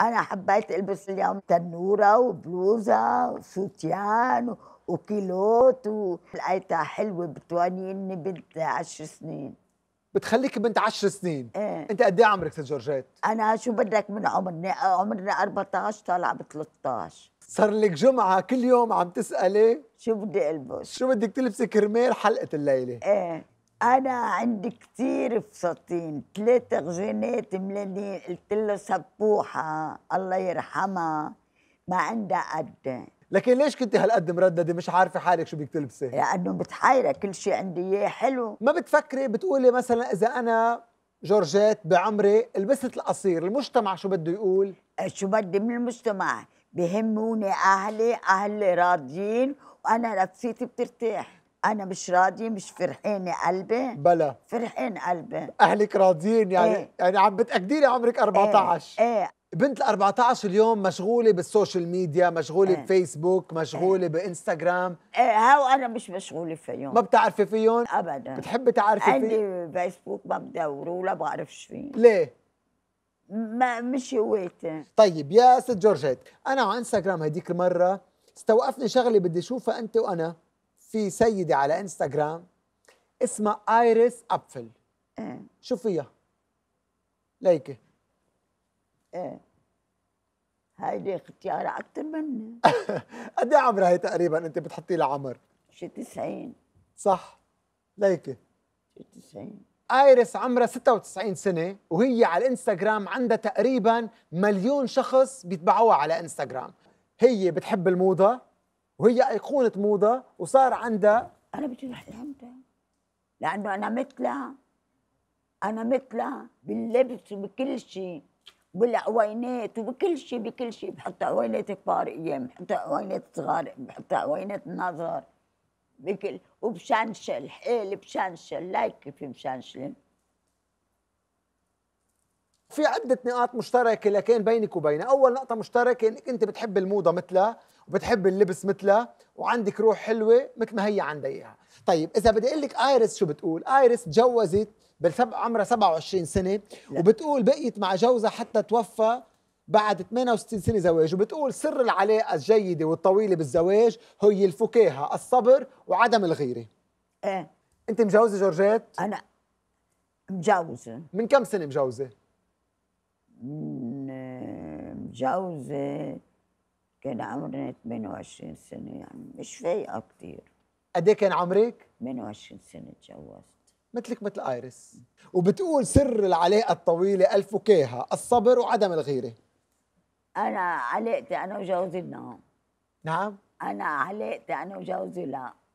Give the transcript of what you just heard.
أنا حبيت ألبس اليوم تنورة وبلوزة وسوتيان وكيلوت ولقيتها حلوة بتوانيني بنت عشر سنين بتخليك بنت عشر سنين ايه أنت قد إيه عمرك ست جورجيت؟ أنا شو بدك من عمرني عمرنا 14 طالع ب 13 صار لك جمعة كل يوم عم تسألي شو بدي ألبس؟ شو بدك تلبسي كرمال حلقة الليلة؟ ايه أنا عندي كثير فساتين ثلاثة غزينات ملانين قلت له سبوحة الله يرحمها ما عندها قد لكن ليش كنت هالقد مردده مش عارفه حالك شو بدك تلبسي؟ لانه بتحيره كل شيء عندي اياه حلو ما بتفكري بتقولي مثلا اذا انا جورجيت بعمري لبست القصير المجتمع شو بده يقول؟ إيه، شو بدي من المجتمع؟ بهموني اهلي اهلي راضيين وانا نفسيتي بترتاح انا مش راضيه مش فرحانه قلبي بلا فرحان قلبي اهلك راضيين يعني ايه؟ يعني عم بتاكدي لي عمرك 14 ايه, ايه؟ بنت ال 14 اليوم مشغوله بالسوشيال ميديا مشغوله ايه. بفيسبوك مشغوله ايه. بانستغرام ايه هاو انا مش مشغوله فيهم ما بتعرفي فيهم ابدا بتحبي تعرفي عندي فيه؟ فيسبوك ما بدوره ولا بعرفش فيه ليه ما مش هويتي طيب يا ست جورجيت انا على انستغرام هديك المره استوقفني شغله بدي اشوفها انت وانا في سيدة على انستغرام اسمها ايريس ابفل ايه شو فيها؟ ليكي ايه هيدي اختيار اكثر مني قد ايه عمرها هي تقريبا انت بتحطي لها عمر؟ شي 90 صح ليكي شي 90 ايريس عمرها 96 سنه وهي على الانستغرام عندها تقريبا مليون شخص بيتبعوها على انستغرام هي بتحب الموضه وهي أيقونة موضة وصار عندها أنا بدي أروح لعندها لأنه أنا مثلها أنا مثلها باللبس وبكل شيء بالعوينات وبكل شيء بكل شيء بحط عوينات كبار أيام بحط عوينات صغار بحط عوينات نظر بكل وبشنشل حيل بشنشل لايك كيف بشنشل في عدة نقاط مشتركة لكن بينك وبينها، أول نقطة مشتركة إنك أنت بتحب الموضة مثلها وبتحب اللبس مثلها وعندك روح حلوة مثل ما هي عندها إياها. طيب إذا بدي أقول لك آيرس شو بتقول؟ آيرس تجوزت بالسبع عمرها 27 سنة وبتقول بقيت مع جوزها حتى توفى بعد 68 سنة زواج وبتقول سر العلاقة الجيدة والطويلة بالزواج هي الفكاهة، الصبر وعدم الغيرة. إيه أنت مجوزة جورجيت؟ أنا مجوزة من كم سنة مجوزة؟ متجوزة كان عمرنا 28 سنة يعني مش فايقة كتير قد إيه كان عمرك؟ 28 سنة تجوزت مثلك مثل ايريس وبتقول سر العلاقه الطويله الف الصبر وعدم الغيره انا علاقتي انا وجوزي نعم نعم انا علاقتي انا وجوزي لا